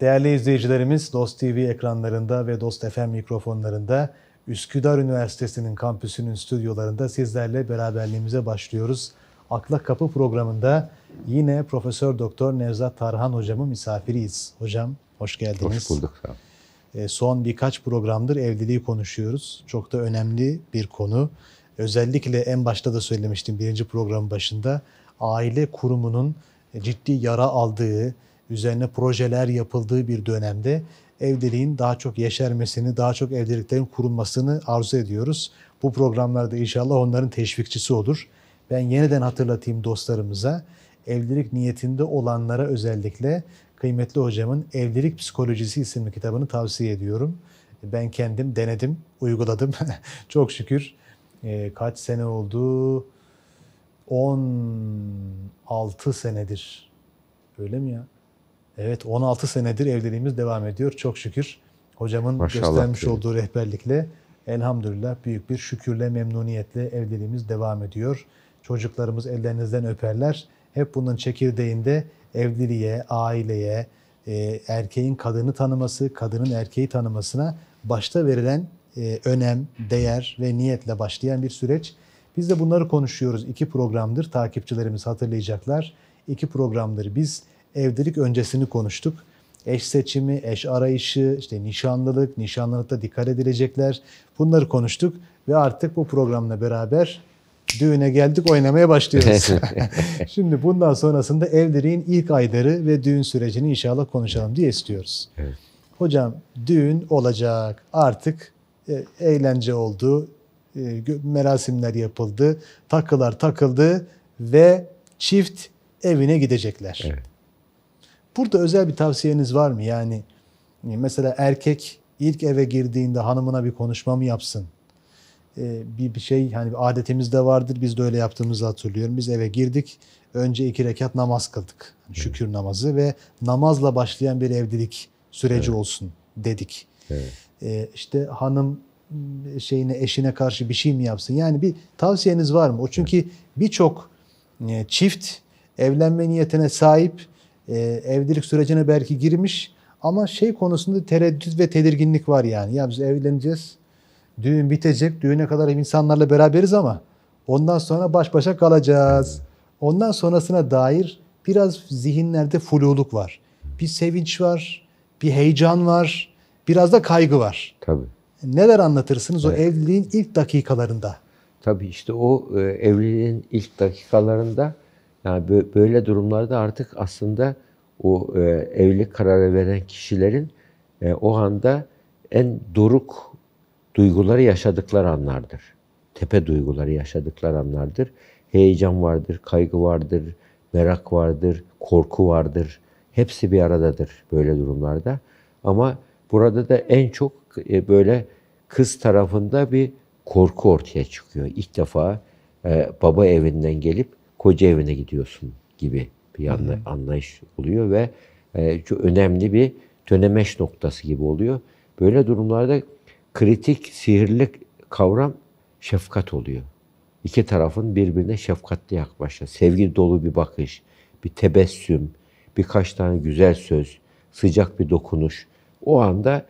Değerli izleyicilerimiz, Dost TV ekranlarında ve Dost FM mikrofonlarında Üsküdar Üniversitesi'nin kampüsünün stüdyolarında sizlerle beraberliğimize başlıyoruz. Akla Kapı programında yine Profesör Doktor Nevzat Tarhan hocamın misafiriyiz. Hocam hoş geldiniz. Hoş bulduk. Ee, son birkaç programdır evliliği konuşuyoruz. Çok da önemli bir konu. Özellikle en başta da söylemiştim birinci programın başında aile kurumunun ciddi yara aldığı, üzerine projeler yapıldığı bir dönemde evliliğin daha çok yeşermesini, daha çok evliliklerin kurulmasını arzu ediyoruz. Bu programlarda inşallah onların teşvikçisi olur. Ben yeniden hatırlatayım dostlarımıza. Evlilik niyetinde olanlara özellikle kıymetli hocamın Evlilik Psikolojisi isimli kitabını tavsiye ediyorum. Ben kendim denedim, uyguladım. çok şükür. E, kaç sene oldu? 16 senedir. Öyle mi ya? Evet 16 senedir evliliğimiz devam ediyor çok şükür. Hocamın Maşallah göstermiş diyelim. olduğu rehberlikle elhamdülillah büyük bir şükürle memnuniyetle evliliğimiz devam ediyor. Çocuklarımız ellerinizden öperler. Hep bunun çekirdeğinde evliliğe, aileye, e, erkeğin kadını tanıması, kadının erkeği tanımasına başta verilen e, önem, değer ve niyetle başlayan bir süreç. Biz de bunları konuşuyoruz. iki programdır takipçilerimiz hatırlayacaklar. İki programdır biz evlilik öncesini konuştuk. Eş seçimi, eş arayışı, işte nişanlılık, nişanlılıkta dikkat edilecekler. Bunları konuştuk ve artık bu programla beraber düğüne geldik oynamaya başlıyoruz. Şimdi bundan sonrasında evliliğin ilk ayları ve düğün sürecini inşallah konuşalım diye istiyoruz. Evet. Hocam düğün olacak artık e, eğlence oldu, e, merasimler yapıldı, takılar takıldı ve çift evine gidecekler. Evet. Burada özel bir tavsiyeniz var mı? Yani e, mesela erkek ilk eve girdiğinde hanımına bir konuşma mı yapsın? Ee, bir, bir şey hani bir adetimiz de vardır. Biz de öyle yaptığımızı hatırlıyorum. Biz eve girdik. Önce iki rekat namaz kıldık. Şükür namazı ve namazla başlayan bir evlilik süreci evet. olsun dedik. Evet. Ee, işte hanım e, şeyine eşine karşı bir şey mi yapsın? Yani bir tavsiyeniz var mı? O çünkü evet. birçok e, çift evlenme niyetine sahip e, evlilik sürecine belki girmiş ama şey konusunda tereddüt ve tedirginlik var yani. Ya biz evleneceğiz, düğün bitecek, düğüne kadar insanlarla beraberiz ama ondan sonra baş başa kalacağız. Ondan sonrasına dair biraz zihinlerde fululuk var. Bir sevinç var, bir heyecan var, biraz da kaygı var. Tabii. Neler anlatırsınız evet. o evliliğin ilk dakikalarında? Tabii işte o e, evliliğin ilk dakikalarında yani böyle durumlarda artık aslında o e, evlilik kararı veren kişilerin e, o anda en doruk duyguları yaşadıkları anlardır. Tepe duyguları yaşadıkları anlardır. Heyecan vardır, kaygı vardır, merak vardır, korku vardır. Hepsi bir aradadır böyle durumlarda. Ama burada da en çok e, böyle kız tarafında bir korku ortaya çıkıyor. İlk defa e, baba evinden gelip koca evine gidiyorsun gibi bir anla, anlayış oluyor ve e, çok önemli bir dönemeş noktası gibi oluyor. Böyle durumlarda kritik, sihirli kavram şefkat oluyor. İki tarafın birbirine şefkatli yaklaşması, sevgi dolu bir bakış, bir tebessüm, birkaç tane güzel söz, sıcak bir dokunuş. O anda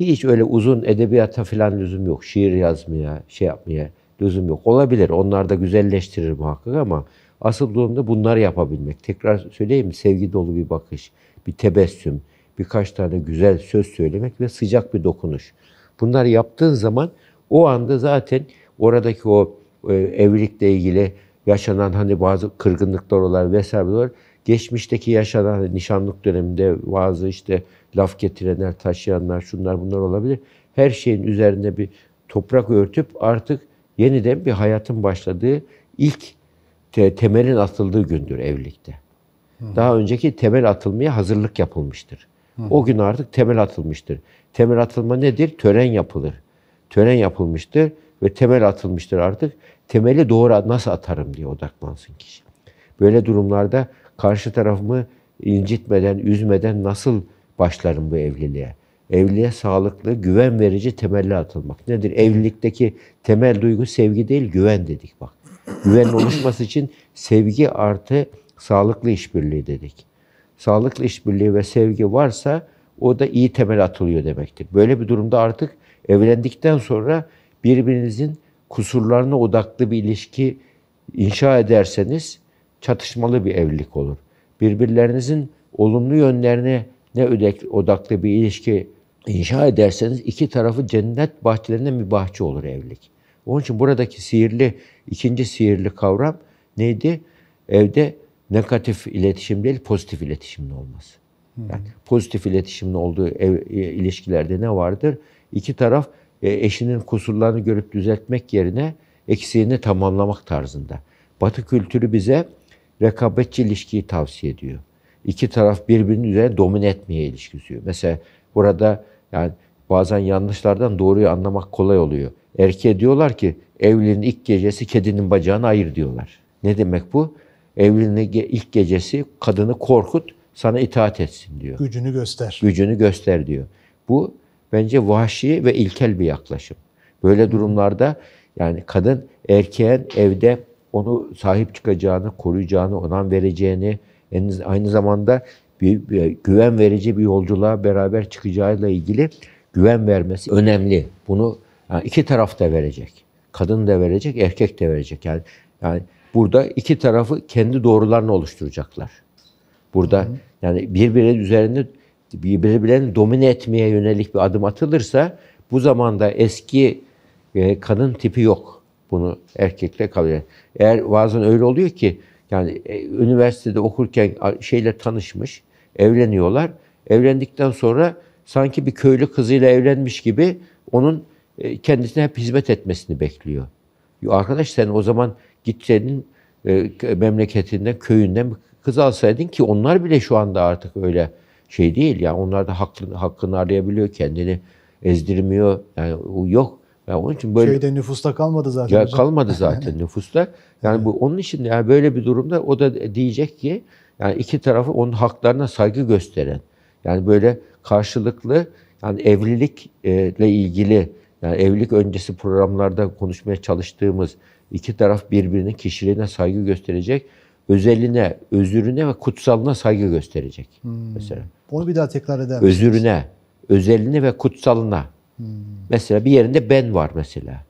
hiç öyle uzun edebiyata falan lüzum yok. Şiir yazmaya, şey yapmaya lüzum yok. Olabilir. Onlar da güzelleştirir muhakkak ama Asıl doğumda bunları yapabilmek. Tekrar söyleyeyim mi? Sevgi dolu bir bakış, bir tebessüm, birkaç tane güzel söz söylemek ve sıcak bir dokunuş. Bunları yaptığın zaman o anda zaten oradaki o e, evlilikle ilgili yaşanan hani bazı kırgınlıklar olan vesaire var. Geçmişteki yaşanan hani nişanlık döneminde bazı işte laf getirenler, taşıyanlar, şunlar bunlar olabilir. Her şeyin üzerinde bir toprak örtüp artık yeniden bir hayatın başladığı ilk te, temelin atıldığı gündür evlilikte. Daha önceki temel atılmaya hazırlık yapılmıştır. O gün artık temel atılmıştır. Temel atılma nedir? Tören yapılır. Tören yapılmıştır ve temel atılmıştır artık. Temeli doğru nasıl atarım diye odaklansın kişi. Böyle durumlarda karşı tarafımı incitmeden, üzmeden nasıl başlarım bu evliliğe? Evliliğe sağlıklı, güven verici temelli atılmak. Nedir? Evlilikteki temel duygu sevgi değil, güven dedik bak güven oluşması için sevgi artı sağlıklı işbirliği dedik. Sağlıklı işbirliği ve sevgi varsa o da iyi temel atılıyor demektir. Böyle bir durumda artık evlendikten sonra birbirinizin kusurlarına odaklı bir ilişki inşa ederseniz çatışmalı bir evlilik olur. Birbirlerinizin olumlu yönlerine ne odaklı bir ilişki inşa ederseniz iki tarafı cennet bahçelerinde bir bahçe olur evlilik. Onun için buradaki sihirli, ikinci sihirli kavram neydi? Evde negatif iletişim değil, pozitif iletişimin olması. Hmm. Yani pozitif iletişimin olduğu ev, e, ilişkilerde ne vardır? İki taraf e, eşinin kusurlarını görüp düzeltmek yerine eksiğini tamamlamak tarzında. Batı kültürü bize rekabetçi ilişkiyi tavsiye ediyor. İki taraf birbirinin üzerine domine etmeye ilişkisi. Mesela burada yani bazen yanlışlardan doğruyu anlamak kolay oluyor. Erkeğe diyorlar ki evliliğin ilk gecesi kedinin bacağını ayır diyorlar. Ne demek bu? Evliliğin ilk gecesi kadını korkut, sana itaat etsin diyor. Gücünü göster. Gücünü göster diyor. Bu bence vahşi ve ilkel bir yaklaşım. Böyle durumlarda yani kadın erkeğin evde onu sahip çıkacağını, koruyacağını, ona vereceğini, aynı zamanda bir, bir güven verici bir yolculuğa beraber çıkacağıyla ilgili güven vermesi önemli. Bunu yani iki taraf da verecek. Kadın da verecek, erkek de verecek. Yani yani burada iki tarafı kendi doğrularını oluşturacaklar. Burada hı hı. yani birbirinin üzerinde birbirlerini domine etmeye yönelik bir adım atılırsa bu zamanda eski e, kadın tipi yok. Bunu erkekle kalıyor. Eğer bazen öyle oluyor ki yani e, üniversitede okurken şeyle tanışmış, evleniyorlar. Evlendikten sonra sanki bir köylü kızıyla evlenmiş gibi onun e, kendisine hep hizmet etmesini bekliyor. Arkadaş sen o zaman gitseydin e, memleketinden, köyünden bir kız alsaydın ki onlar bile şu anda artık öyle şey değil. Yani onlar da hakkını, hakkını arayabiliyor, kendini ezdirmiyor. Yani o yok. Yani onun için böyle köyde nüfusta kalmadı zaten. Ya hocam. kalmadı zaten nüfusta. Yani bu onun için yani böyle bir durumda o da diyecek ki yani iki tarafı onun haklarına saygı gösteren. Yani böyle karşılıklı yani evlilikle ilgili yani evlilik öncesi programlarda konuşmaya çalıştığımız iki taraf birbirinin kişiliğine saygı gösterecek, özeline, özürüne ve kutsalına saygı gösterecek. Hmm. Mesela. Onu bir daha tekrar eder misiniz? Özürüne, özeline ve kutsalına. Hmm. Mesela bir yerinde ben var mesela.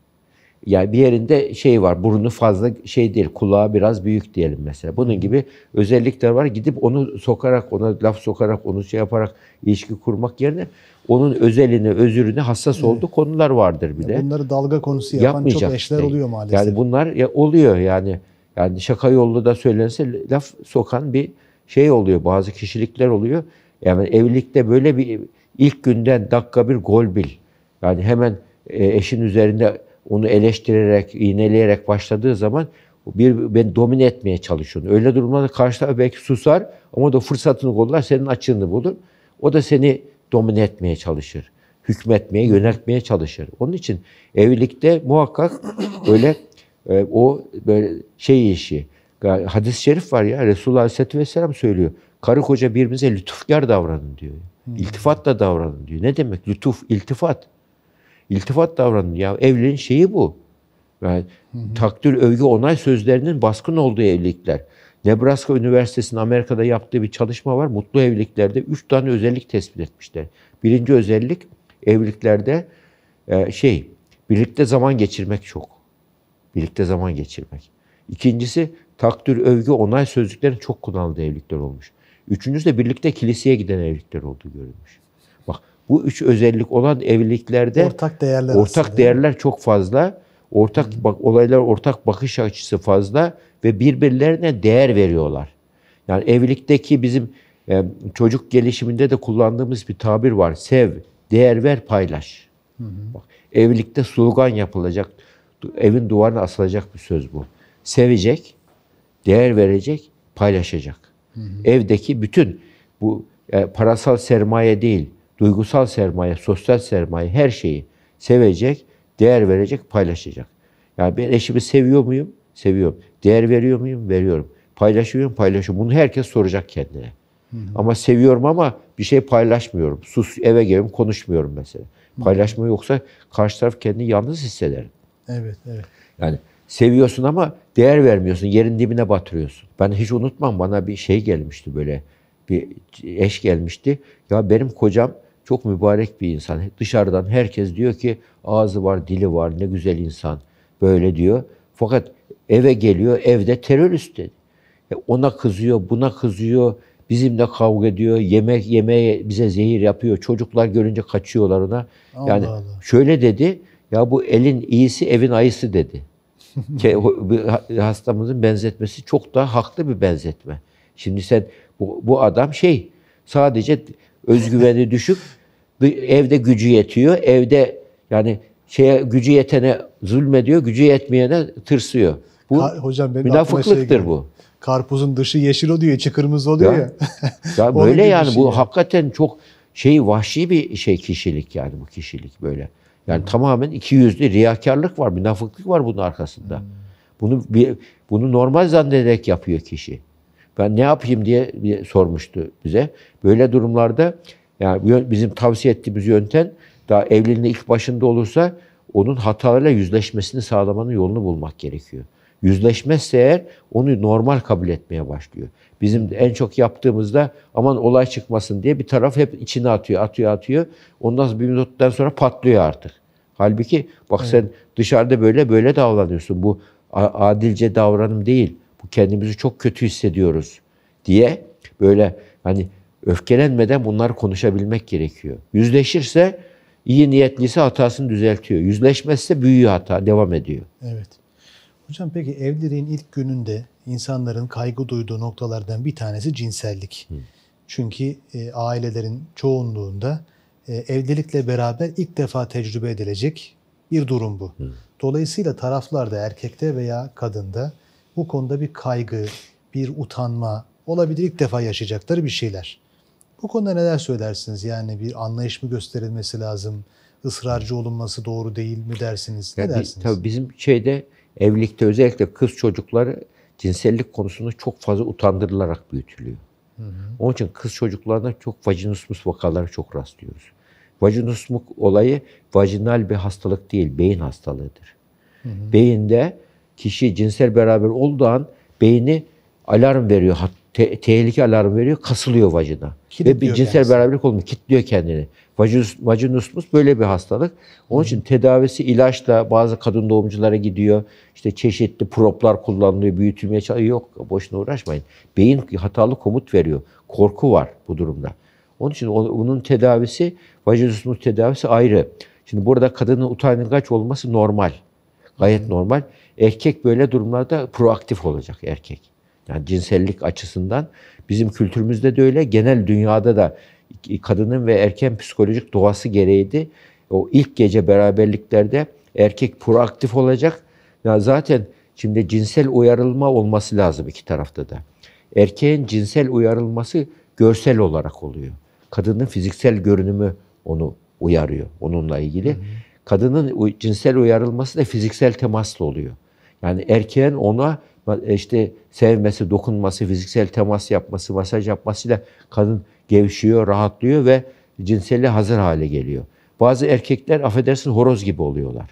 Yani bir yerinde şey var, burnu fazla şey değil, kulağı biraz büyük diyelim mesela. Bunun gibi özellikler var. Gidip onu sokarak, ona laf sokarak, onu şey yaparak ilişki kurmak yerine onun özelini, özürüne hassas olduğu evet. konular vardır bir de. Bunları dalga konusu yapan çok eşler değil. Şey. oluyor maalesef. Yani bunlar ya oluyor yani. Yani şaka yollu da söylense laf sokan bir şey oluyor. Bazı kişilikler oluyor. Yani evlilikte böyle bir ilk günden dakika bir gol bil. Yani hemen e, eşin üzerinde onu eleştirerek, iğneleyerek başladığı zaman bir ben domine etmeye çalışıyorsun. Öyle durumlarda karşı belki susar ama da fırsatını kollar, senin açığını bulur. O da seni domine etmeye çalışır. Hükmetmeye, yöneltmeye çalışır. Onun için evlilikte muhakkak böyle e, o böyle şey işi. E, hadis-i şerif var ya Resulullah Aleyhisselatü Vesselam söylüyor. Karı koca birbirimize lütufkar davranın diyor. İltifatla davranın diyor. Ne demek? Lütuf, iltifat. İltifat davranın. Ya evliliğin şeyi bu. Yani hı hı. takdir, övgü, onay sözlerinin baskın olduğu evlilikler. Nebraska Üniversitesi'nin Amerika'da yaptığı bir çalışma var. Mutlu evliliklerde üç tane özellik tespit etmişler. Birinci özellik evliliklerde e, şey, birlikte zaman geçirmek çok. Birlikte zaman geçirmek. İkincisi takdir, övgü, onay sözcüklerin çok kullanıldığı evlilikler olmuş. Üçüncüsü de birlikte kiliseye giden evlilikler olduğu görülmüş. Bu üç özellik olan evliliklerde ortak değerler ortak aslında, değerler çok fazla. Ortak Hı. bak olaylar ortak bakış açısı fazla ve birbirlerine değer veriyorlar. Yani evlilikteki bizim e, çocuk gelişiminde de kullandığımız bir tabir var. Sev, değer ver, paylaş. Hı hı. Bak, evlilikte slogan yapılacak, evin duvarına asılacak bir söz bu. Sevecek, değer verecek, paylaşacak. Hı hı. Evdeki bütün bu e, parasal sermaye değil, duygusal sermaye, sosyal sermaye her şeyi sevecek, değer verecek, paylaşacak. Yani ben eşimi seviyor muyum? Seviyorum. Değer veriyor muyum? Veriyorum. Paylaşıyor muyum? Paylaşıyorum. Bunu herkes soracak kendine. Hı hı. Ama seviyorum ama bir şey paylaşmıyorum. Sus eve geliyorum konuşmuyorum mesela. Hı. Paylaşma yoksa karşı taraf kendini yalnız hisseder. Evet, evet. Yani seviyorsun ama değer vermiyorsun. Yerin dibine batırıyorsun. Ben hiç unutmam bana bir şey gelmişti böyle. Bir eş gelmişti. Ya benim kocam çok mübarek bir insan. Dışarıdan herkes diyor ki ağzı var, dili var, ne güzel insan. Böyle diyor. Fakat eve geliyor, evde terörist dedi. E, ona kızıyor, buna kızıyor, bizimle kavga ediyor, yemek yemeye bize zehir yapıyor. Çocuklar görünce kaçıyorlar ona. Allah yani Allah. şöyle dedi, ya bu elin iyisi evin ayısı dedi. Hastamızın benzetmesi çok daha haklı bir benzetme. Şimdi sen bu, bu adam şey sadece Özgüveni düşük. Evde gücü yetiyor. Evde yani şeye gücü yetene zulmediyor, gücü yetmeyene tırsıyor. Bu Ka- hocam şey münafıklıktır bu. Karpuzun dışı yeşil oluyor, içi kırmızı oluyor ya. Ya, ya böyle yani bu şey hakikaten çok şey vahşi bir şey kişilik yani bu kişilik böyle. Yani hmm. tamamen iki yüzlü riyakarlık var, münafıklık var bunun arkasında. Hmm. Bunu bir, bunu normal zannederek yapıyor kişi ben ne yapayım diye sormuştu bize. Böyle durumlarda yani bizim tavsiye ettiğimiz yöntem daha evliliğin ilk başında olursa onun hatalarıyla yüzleşmesini sağlamanın yolunu bulmak gerekiyor. Yüzleşmezse eğer onu normal kabul etmeye başlıyor. Bizim en çok yaptığımızda aman olay çıkmasın diye bir taraf hep içine atıyor, atıyor, atıyor. Ondan sonra bir minuttan sonra patlıyor artık. Halbuki bak evet. sen dışarıda böyle böyle davranıyorsun. Bu adilce davranım değil kendimizi çok kötü hissediyoruz diye böyle hani öfkelenmeden bunları konuşabilmek gerekiyor. Yüzleşirse iyi niyetlisi hatasını düzeltiyor. Yüzleşmezse büyüyor hata, devam ediyor. Evet. Hocam peki evliliğin ilk gününde insanların kaygı duyduğu noktalardan bir tanesi cinsellik. Hı. Çünkü e, ailelerin çoğunluğunda e, evlilikle beraber ilk defa tecrübe edilecek bir durum bu. Hı. Dolayısıyla taraflarda erkekte veya kadında bu konuda bir kaygı, bir utanma, olabilir ilk defa yaşayacakları bir şeyler. Bu konuda neler söylersiniz? Yani bir anlayış mı gösterilmesi lazım? Israrcı olunması doğru değil mi dersiniz? Ne yani dersiniz? Tabii bizim şeyde evlilikte özellikle kız çocukları cinsellik konusunda çok fazla utandırılarak büyütülüyor. Hı hı. Onun için kız çocuklarına çok vajinismus vakaları çok rastlıyoruz. Vajinismus olayı vajinal bir hastalık değil, beyin hastalığıdır. Hı hı. Beyinde kişi cinsel beraber olduğu an beyni alarm veriyor. Te- tehlike alarm veriyor. Kasılıyor vajina. Kilitliyor Ve bir cinsel kendisi. beraberlik olmuyor. Kitliyor kendini. Vajinus, vajinusmus böyle bir hastalık. Onun için tedavisi ilaçla bazı kadın doğumculara gidiyor. İşte çeşitli proplar kullanılıyor. Büyütülmeye çalışıyor. Yok boşuna uğraşmayın. Beyin hatalı komut veriyor. Korku var bu durumda. Onun için onun tedavisi, vajinusmus tedavisi ayrı. Şimdi burada kadının utangaç olması normal. Gayet normal. Erkek böyle durumlarda proaktif olacak erkek. Yani cinsellik açısından bizim kültürümüzde de öyle, genel dünyada da kadının ve erken psikolojik doğası gereğiydi. O ilk gece beraberliklerde erkek proaktif olacak. Ya zaten şimdi cinsel uyarılma olması lazım iki tarafta da. Erkeğin cinsel uyarılması görsel olarak oluyor. Kadının fiziksel görünümü onu uyarıyor onunla ilgili. Hı hı kadının cinsel uyarılması da fiziksel temasla oluyor. Yani erkeğin ona işte sevmesi, dokunması, fiziksel temas yapması, masaj yapmasıyla kadın gevşiyor, rahatlıyor ve cinselliğe hazır hale geliyor. Bazı erkekler affedersin horoz gibi oluyorlar.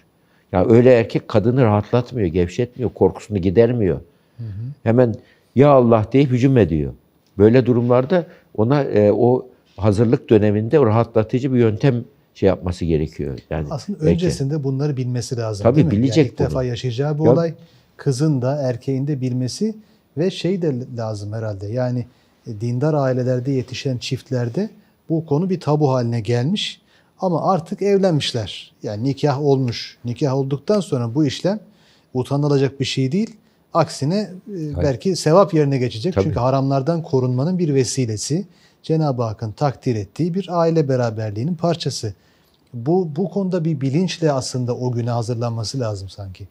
Yani öyle erkek kadını rahatlatmıyor, gevşetmiyor, korkusunu gidermiyor. Hı hı. Hemen ya Allah deyip hücum ediyor. Böyle durumlarda ona e, o hazırlık döneminde rahatlatıcı bir yöntem şey yapması gerekiyor. Yani Aslında belki. öncesinde bunları bilmesi lazım Tabii değil mi? bilecek yani ilk defa yaşayacağı bu Yok. olay kızın da erkeğin de bilmesi ve şey de lazım herhalde. Yani e, dindar ailelerde yetişen çiftlerde bu konu bir tabu haline gelmiş ama artık evlenmişler. Yani nikah olmuş. Nikah olduktan sonra bu işlem utanılacak bir şey değil. Aksine e, belki sevap yerine geçecek. Tabii. Çünkü haramlardan korunmanın bir vesilesi. Cenab-ı Hakk'ın takdir ettiği bir aile beraberliğinin parçası. Bu, bu konuda bir bilinçle aslında o güne hazırlanması lazım sanki.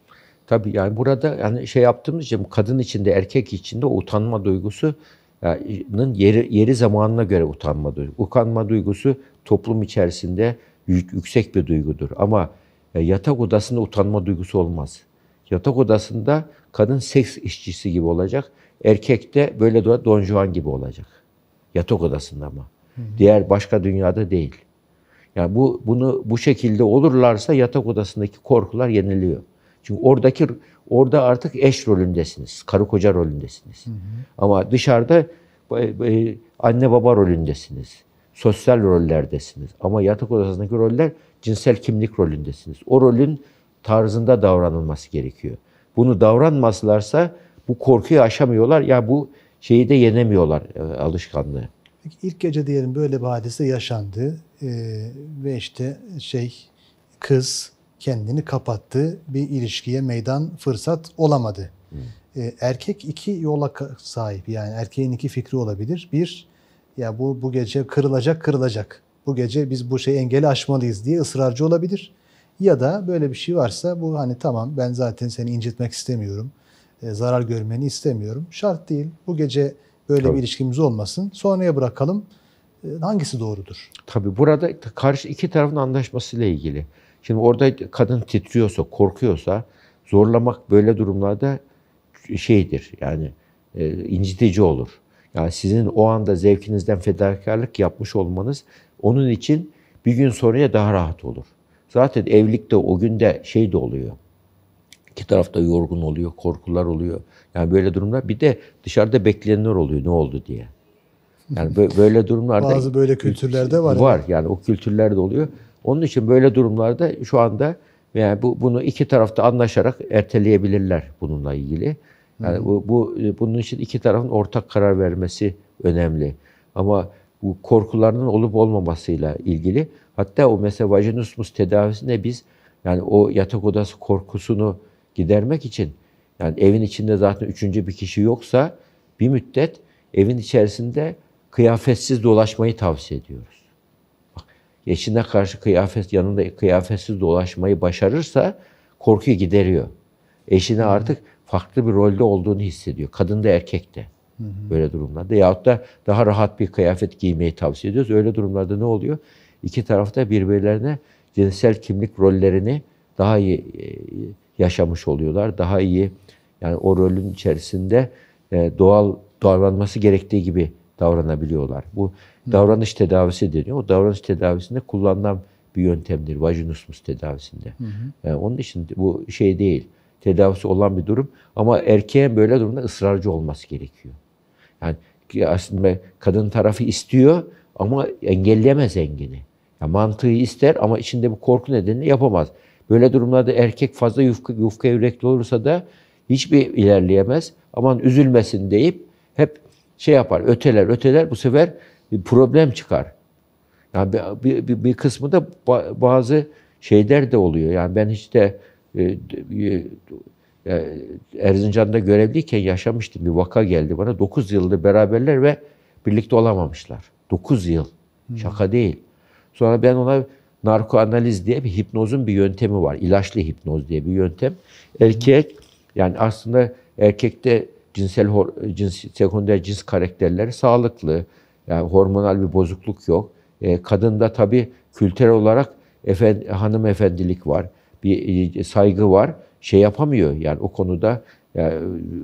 Tabii yani burada yani şey yaptığımız için kadın içinde erkek içinde utanma duygusu'nun yeri, yeri zamanına göre utanma duygusu. Utanma duygusu toplum içerisinde yüksek bir duygudur. Ama yatak odasında utanma duygusu olmaz. Yatak odasında kadın seks işçisi gibi olacak. Erkek de böyle Don Juan gibi olacak. Yatak odasında mı? Hı hı. Diğer başka dünyada değil. Yani bu bunu bu şekilde olurlarsa yatak odasındaki korkular yeniliyor. Çünkü oradaki orada artık eş rolündesiniz, karı koca rolündesiniz. Hı hı. Ama dışarıda e, e, anne baba rolündesiniz. Sosyal rollerdesiniz. Ama yatak odasındaki roller cinsel kimlik rolündesiniz. O rolün tarzında davranılması gerekiyor. Bunu davranmazlarsa bu korkuyu aşamıyorlar. Ya yani bu şeyi de yenemiyorlar e, alışkanlığı. Peki ilk gece diyelim böyle bir hadise yaşandı ee, ve işte şey kız kendini kapattı bir ilişkiye meydan fırsat olamadı. Ee, erkek iki yola sahip yani erkeğin iki fikri olabilir. Bir ya bu bu gece kırılacak kırılacak. Bu gece biz bu şey engeli aşmalıyız diye ısrarcı olabilir. Ya da böyle bir şey varsa bu hani tamam ben zaten seni incitmek istemiyorum e, zarar görmeni istemiyorum. Şart değil. Bu gece böyle Tabii. bir ilişkimiz olmasın. Sonraya bırakalım. E, hangisi doğrudur? Tabii burada karşı iki tarafın anlaşmasıyla ilgili. Şimdi orada kadın titriyorsa, korkuyorsa zorlamak böyle durumlarda şeydir. Yani e, incitici olur. Yani sizin o anda zevkinizden fedakarlık yapmış olmanız onun için bir gün sonraya daha rahat olur. Zaten evlilikte o günde şey de oluyor. İki taraf da yorgun oluyor, korkular oluyor. Yani böyle durumlar bir de dışarıda beklenenler oluyor ne oldu diye. Yani böyle durumlarda... Bazı böyle kültürlerde var. Var yani o kültürlerde oluyor. Onun için böyle durumlarda şu anda yani bu, bunu iki tarafta anlaşarak erteleyebilirler bununla ilgili. Yani bu, bu bunun için iki tarafın ortak karar vermesi önemli. Ama bu korkularının olup olmamasıyla ilgili hatta o mesela vajinismus tedavisinde biz yani o yatak odası korkusunu gidermek için yani evin içinde zaten üçüncü bir kişi yoksa bir müddet evin içerisinde kıyafetsiz dolaşmayı tavsiye ediyoruz. Bak, eşine karşı kıyafet yanında kıyafetsiz dolaşmayı başarırsa korkuyu gideriyor. Eşine artık farklı bir rolde olduğunu hissediyor. Kadın da erkek de. Böyle durumlarda. Yahut da daha rahat bir kıyafet giymeyi tavsiye ediyoruz. Öyle durumlarda ne oluyor? İki tarafta birbirlerine cinsel kimlik rollerini daha iyi e, yaşamış oluyorlar. Daha iyi yani o rolün içerisinde e, doğal davranması gerektiği gibi davranabiliyorlar. Bu davranış tedavisi deniyor. O davranış tedavisinde kullanılan bir yöntemdir vajinismus tedavisinde. Hı hı. Yani e, onun için bu şey değil. Tedavisi olan bir durum ama erkeğin böyle durumda ısrarcı olması gerekiyor. Yani aslında kadın tarafı istiyor ama engelleyemez engini. Yani mantığı ister ama içinde bu korku nedeniyle yapamaz. Böyle durumlarda erkek fazla yufka, yufka yürekli olursa da hiçbir ilerleyemez. Aman üzülmesin deyip hep şey yapar, öteler öteler bu sefer bir problem çıkar. Yani bir, bir, bir, kısmı da bazı şeyler de oluyor. Yani ben hiç de e, e, Erzincan'da görevliyken yaşamıştım. Bir vaka geldi bana. 9 yıldır beraberler ve birlikte olamamışlar. 9 yıl. Şaka değil. Sonra ben ona narkoanaliz diye bir hipnozun bir yöntemi var. İlaçlı hipnoz diye bir yöntem. Erkek yani aslında erkekte cinsel cins, sekonder cins karakterleri sağlıklı. Yani hormonal bir bozukluk yok. E, kadında tabii kültürel olarak efend, hanımefendilik var. Bir e, saygı var. Şey yapamıyor yani o konuda yani e,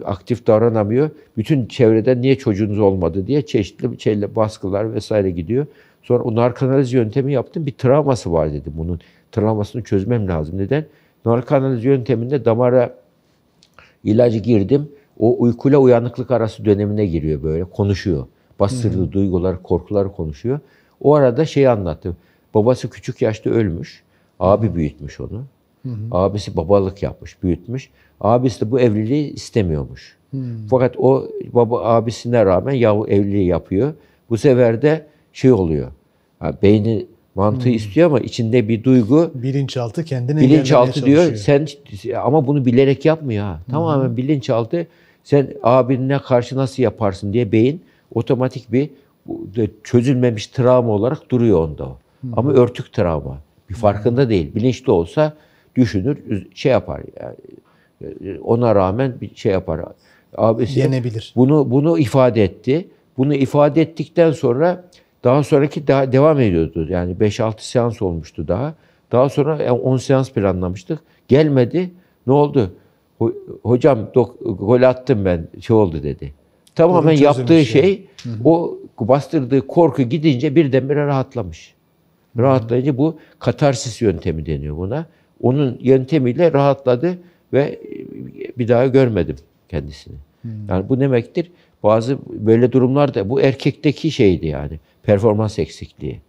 aktif davranamıyor. Bütün çevrede niye çocuğunuz olmadı diye çeşitli şeyle baskılar vesaire gidiyor. Sonra o narkanaliz yöntemi yaptım. Bir travması var dedim. Bunun travmasını çözmem lazım. Neden? Narkanaliz yönteminde damara ilacı girdim. O uykuyla uyanıklık arası dönemine giriyor böyle. Konuşuyor. Bastırdığı hmm. duygular, korkuları konuşuyor. O arada şeyi anlattı. Babası küçük yaşta ölmüş. Abi büyütmüş onu. Hı hı. Abisi babalık yapmış, büyütmüş. Abisi de bu evliliği istemiyormuş. Hı. Fakat o baba abisine rağmen yahu evliliği yapıyor. Bu sefer de şey oluyor. Ha, beyni mantığı hmm. istiyor ama içinde bir duygu. Bilinçaltı kendini Bilinçaltı diyor sen ama bunu bilerek yapmıyor ha. Tamamen hmm. bilinçaltı sen abinine karşı nasıl yaparsın diye beyin otomatik bir çözülmemiş travma olarak duruyor onda Hmm. Ama örtük travma. Bir farkında hmm. değil. Bilinçli olsa düşünür, şey yapar. Yani e, ona rağmen bir şey yapar. Abisi Yenebilir. Bunu bunu ifade etti. Bunu ifade ettikten sonra daha sonraki daha devam ediyordu. Yani 5-6 seans olmuştu daha. Daha sonra 10 e, seans planlamıştık. Gelmedi. Ne oldu? Hocam dok- gol attım ben. Şey oldu dedi. Tamamen yaptığı şey o bastırdığı korku gidince birdenbire rahatlamış. Hı-hı. Rahatlayınca bu katarsis yöntemi deniyor buna. Onun yöntemiyle rahatladı ve e, bir daha görmedim kendisini. Yani bu demektir? Bazı böyle durumlarda bu erkekteki şeydi yani performans eksikliği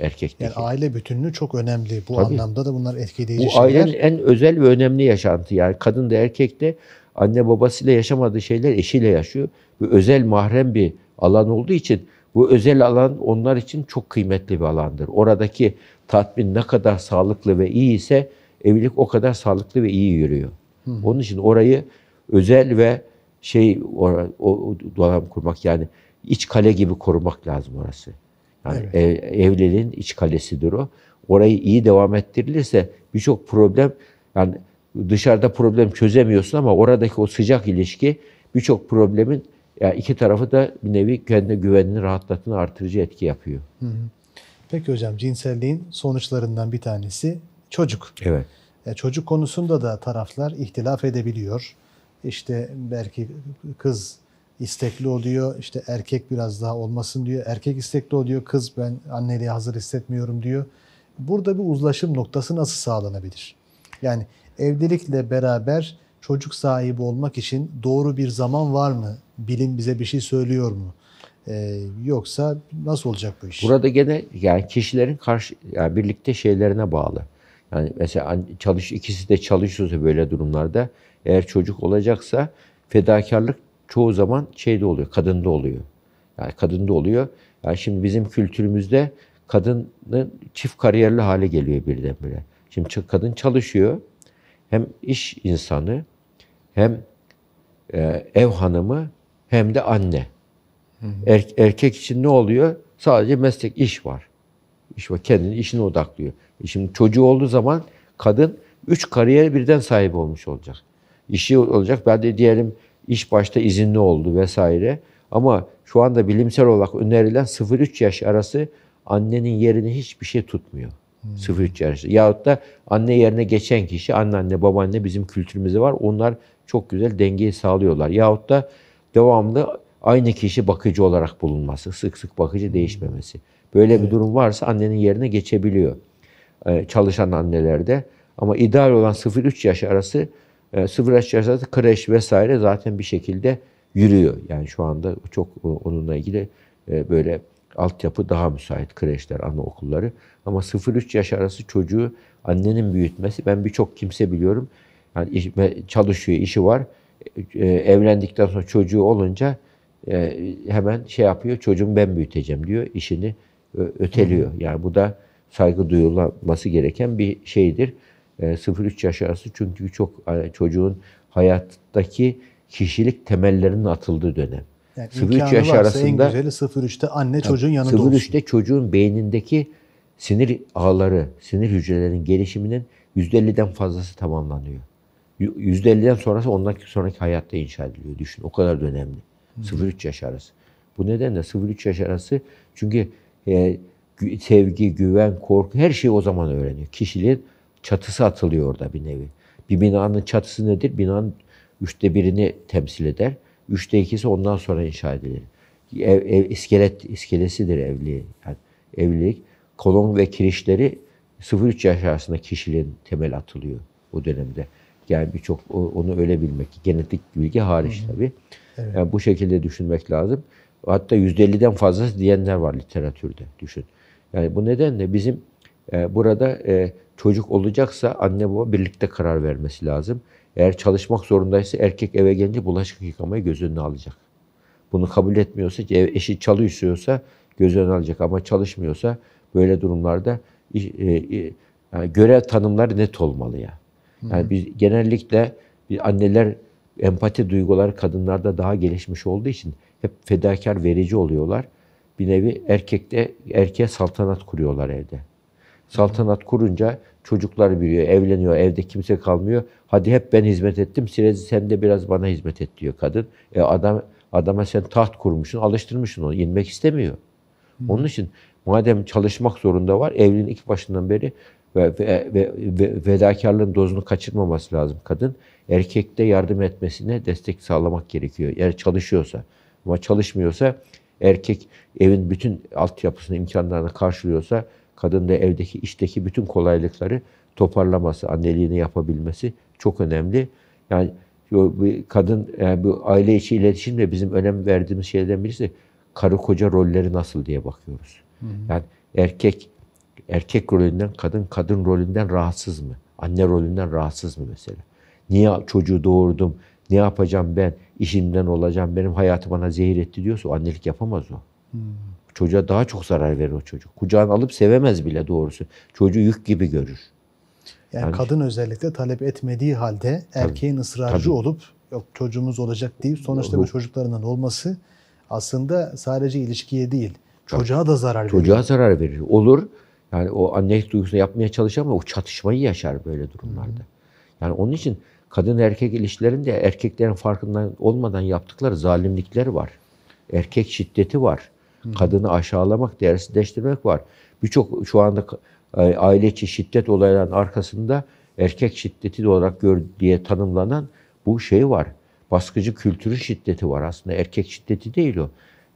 erkekteki. Yani aile bütünlüğü çok önemli. Bu Tabii. anlamda da bunlar etkileyici Bu şeyler. Bu en özel ve önemli yaşantı. Yani kadın da erkek de anne babasıyla yaşamadığı şeyler eşiyle yaşıyor. Bu özel mahrem bir alan olduğu için bu özel alan onlar için çok kıymetli bir alandır. Oradaki tatmin ne kadar sağlıklı ve iyi ise evlilik o kadar sağlıklı ve iyi yürüyor. Hı. Onun için orayı özel ve şey o, o, o dolam kurmak yani iç kale gibi korumak lazım orası. Yani evet. ev, evliliğin iç kalesidir o. Orayı iyi devam ettirilirse birçok problem yani dışarıda problem çözemiyorsun ama oradaki o sıcak ilişki birçok problemin yani iki tarafı da bir nevi kendine güvenini rahatlatını artırıcı etki yapıyor. Hı hı. Peki hocam cinselliğin sonuçlarından bir tanesi çocuk. Evet. E, çocuk konusunda da taraflar ihtilaf edebiliyor. İşte belki kız istekli oluyor. İşte erkek biraz daha olmasın diyor. Erkek istekli oluyor. Kız ben anneliğe hazır hissetmiyorum diyor. Burada bir uzlaşım noktası nasıl sağlanabilir? Yani evlilikle beraber çocuk sahibi olmak için doğru bir zaman var mı? Bilim bize bir şey söylüyor mu? Ee, yoksa nasıl olacak bu iş? Burada gene yani kişilerin karşı yani birlikte şeylerine bağlı. Yani mesela çalış ikisi de çalışıyorsa böyle durumlarda eğer çocuk olacaksa fedakarlık çoğu zaman şeyde oluyor, kadında oluyor. Yani kadında oluyor. Yani şimdi bizim kültürümüzde kadının çift kariyerli hale geliyor birdenbire. Şimdi kadın çalışıyor. Hem iş insanı, hem e, ev hanımı, hem de anne. Er, erkek için ne oluyor? Sadece meslek, iş var. İş var, kendini işine odaklıyor. E şimdi çocuğu olduğu zaman kadın üç kariyer birden sahibi olmuş olacak. İşi olacak, ben de diyelim iş başta izinli oldu vesaire. Ama şu anda bilimsel olarak önerilen 0-3 yaş arası annenin yerini hiçbir şey tutmuyor. Hmm. 0-3 yaş. Yahut da anne yerine geçen kişi anneanne, babaanne bizim kültürümüzde var. Onlar çok güzel dengeyi sağlıyorlar. Yahut da devamlı aynı kişi bakıcı olarak bulunması, sık sık bakıcı hmm. değişmemesi. Böyle evet. bir durum varsa annenin yerine geçebiliyor ee, çalışan annelerde. Ama ideal olan 0-3 yaş arası ee, sıfır yaş yaşlarda kreş vesaire zaten bir şekilde yürüyor. Yani şu anda çok e, onunla ilgili e, böyle altyapı daha müsait kreşler, anaokulları. Ama 0-3 yaş arası çocuğu annenin büyütmesi ben birçok kimse biliyorum. Yani iş, çalışıyor, işi var. E, e, evlendikten sonra çocuğu olunca hemen şey yapıyor, çocuğumu ben büyüteceğim diyor, işini öteliyor. Yani bu da saygı duyulması gereken bir şeydir. 0-3 ee, yaş arası çünkü çok e, çocuğun hayattaki kişilik temellerinin atıldığı dönem. Yani 0-3 yaş arasında en güzeli 0-3'te anne çocuğun yanında 0-3'te olsun. 0-3'te çocuğun beynindeki sinir ağları, sinir hücrelerinin gelişiminin %50'den fazlası tamamlanıyor. %50'den sonrası ondan sonraki hayatta inşa ediliyor düşün. O kadar da önemli. Hmm. 0-3 yaş arası. Bu nedenle 0-3 yaş arası çünkü e, sevgi, güven, korku her şeyi o zaman öğreniyor. Kişiliğin çatısı atılıyor orada bir nevi. Bir binanın çatısı nedir? Binanın üçte birini temsil eder. Üçte ikisi ondan sonra inşa edilir. Ev, ev iskelet iskelesidir evliliği. Yani evlilik kolon ve kirişleri 0-3 yaş arasında kişiliğin temel atılıyor o dönemde. Yani birçok onu öyle bilmek, genetik bilgi hariç tabi. Evet. Yani bu şekilde düşünmek lazım. Hatta %50'den fazlası diyenler var literatürde düşün. Yani bu nedenle bizim e, burada e, çocuk olacaksa anne baba birlikte karar vermesi lazım. Eğer çalışmak zorundaysa erkek eve gelince bulaşık yıkamayı göz önüne alacak. Bunu kabul etmiyorsa, eşi çalışıyorsa göz önüne alacak ama çalışmıyorsa böyle durumlarda e, e, yani görev tanımları net olmalı ya. Yani biz genellikle biz anneler empati duyguları kadınlarda daha gelişmiş olduğu için hep fedakar verici oluyorlar. Bir nevi erkekte erkeğe saltanat kuruyorlar evde. Saltanat kurunca çocuklar büyüyor, evleniyor, evde kimse kalmıyor. Hadi hep ben hizmet ettim, Sirezi sen de biraz bana hizmet et diyor kadın. E adam Adama sen taht kurmuşsun, alıştırmışsın onu. inmek istemiyor. Hı. Onun için madem çalışmak zorunda var, evliliğin ilk başından beri ve, ve, ve, ve vedakarlığın dozunu kaçırmaması lazım kadın. Erkekte yardım etmesine destek sağlamak gerekiyor. Yani çalışıyorsa. Ama çalışmıyorsa erkek evin bütün altyapısını, imkanlarını karşılıyorsa Kadın da evdeki işteki bütün kolaylıkları toparlaması, anneliğini yapabilmesi çok önemli. Yani bir kadın yani e, bu aile içi iletişim de bizim önem verdiğimiz şeylerden birisi karı koca rolleri nasıl diye bakıyoruz. Hı hı. Yani erkek erkek rolünden kadın kadın rolünden rahatsız mı? Anne rolünden rahatsız mı mesela? Niye çocuğu doğurdum? Ne yapacağım ben? İşimden olacağım. Benim hayatı bana zehir etti diyorsa o annelik yapamaz o. Hmm. Çocuğa daha çok zarar verir o çocuk. Kucağına alıp sevemez bile doğrusu. Çocuğu yük gibi görür. Yani, yani kadın özellikle talep etmediği halde erkeğin tabii, ısrarcı tabii. olup yok çocuğumuz olacak deyip sonuçta bu çocuklarının olması aslında sadece ilişkiye değil çocuğa da zarar çocuğa verir. Çocuğa zarar verir. Olur. Yani o anne duygusunu yapmaya çalışır ama o çatışmayı yaşar böyle durumlarda. Yani onun için kadın erkek ilişkilerinde erkeklerin farkından olmadan yaptıkları zalimlikler var. Erkek şiddeti var. Kadını aşağılamak, değersizleştirmek var. Birçok şu anda e, aile içi şiddet olaylarının arkasında erkek şiddeti de olarak gör, diye tanımlanan bu şey var. Baskıcı kültürün şiddeti var aslında. Erkek şiddeti değil o.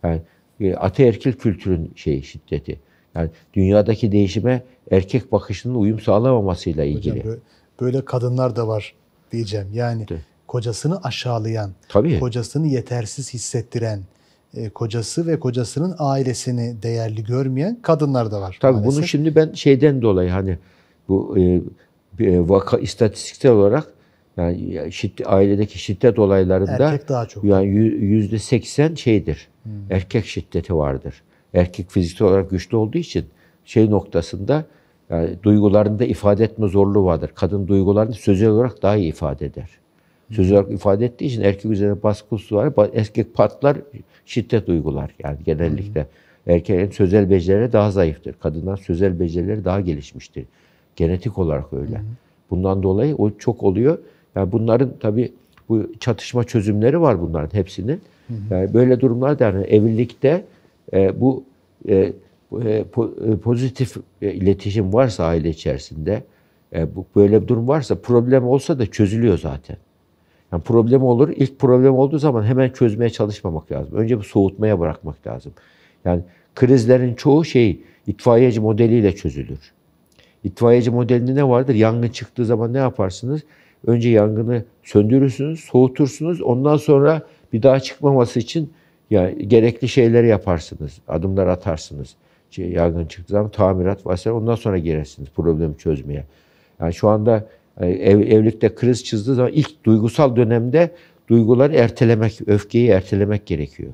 Yani e, ataerkil kültürün şeyi şiddeti. Yani dünyadaki değişime erkek bakışının uyum sağlamamasıyla ilgili. Hocam, böyle kadınlar da var diyeceğim. Yani de. kocasını aşağılayan, Tabii. kocasını yetersiz hissettiren, e, kocası ve kocasının ailesini değerli görmeyen kadınlar da var. Tabii maalesef. bunu şimdi ben şeyden dolayı hani bu e, e vaka istatistiksel olarak yani şiddet, ailedeki şiddet olaylarında erkek daha çok. Yani yüzde seksen şeydir. Hmm. Erkek şiddeti vardır. Erkek fiziksel olarak güçlü olduğu için şey noktasında yani duygularında ifade etme zorluğu vardır. Kadın duygularını sözel olarak daha iyi ifade eder söz olarak ifade ettiği için erkek üzerine baskısı var. Erkek patlar, şiddet uygular yani genellikle. erkeğin sözel becerileri daha zayıftır. Kadından sözel becerileri daha gelişmiştir. Genetik olarak öyle. Bundan dolayı o çok oluyor. Yani bunların tabi bu çatışma çözümleri var bunların hepsinin. Yani böyle durumlarda yani evlilikte e, e, bu e, po, e, pozitif e, iletişim varsa aile içerisinde e, bu böyle bir durum varsa problem olsa da çözülüyor zaten. Yani problem olur. İlk problem olduğu zaman hemen çözmeye çalışmamak lazım. Önce bu soğutmaya bırakmak lazım. Yani krizlerin çoğu şey itfaiyeci modeliyle çözülür. İtfaiyeci modelinde ne vardır? Yangın çıktığı zaman ne yaparsınız? Önce yangını söndürürsünüz, soğutursunuz. Ondan sonra bir daha çıkmaması için yani gerekli şeyleri yaparsınız, adımlar atarsınız. Şey, yangın çıktığı zaman tamirat vesaire ondan sonra girersiniz problemi çözmeye. Yani şu anda ev, evlilikte kriz çizdiği zaman ilk duygusal dönemde duyguları ertelemek, öfkeyi ertelemek gerekiyor.